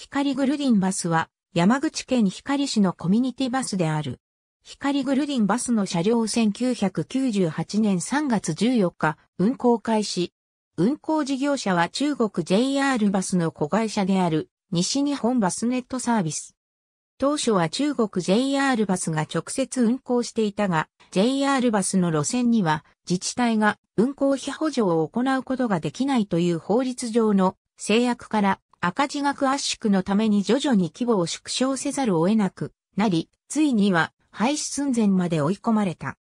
光グルディンバスは山口県光市のコミュニティバスである。光グルディンバスの車両1998年3月14日運行開始。運行事業者は中国 JR バスの子会社である西日本バスネットサービス。当初は中国 JR バスが直接運行していたが、JR バスの路線には自治体が運行費補助を行うことができないという法律上の制約から赤字額圧縮のために徐々に規模を縮小せざるを得なくなり、ついには廃止寸前まで追い込まれた。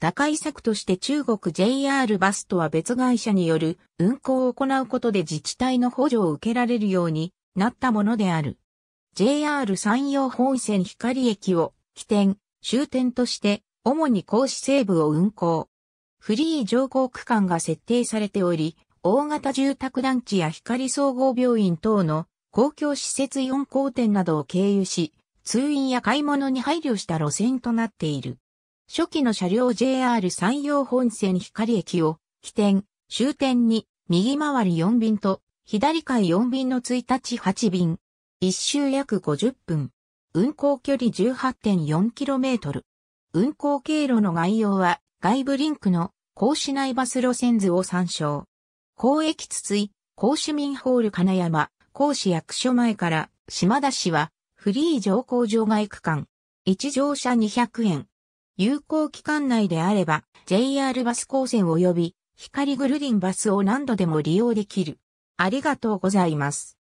打開策として中国 JR バスとは別会社による運行を行うことで自治体の補助を受けられるようになったものである。JR 山陽本線光駅を起点、終点として主に甲子西部を運行。フリー乗降区間が設定されており、大型住宅団地や光総合病院等の公共施設4号店などを経由し、通院や買い物に配慮した路線となっている。初期の車両 JR 山陽本線光駅を起点、終点に右回り4便と左回4便の1日8便。一周約50分。運行距離 18.4km。運行経路の概要は外部リンクの甲市内バス路線図を参照。公益筒井、公主民ホール金山、公私役所前から島田市はフリー乗降場外区間。一乗車200円。有効期間内であれば JR バス高専及び光グルリンバスを何度でも利用できる。ありがとうございます。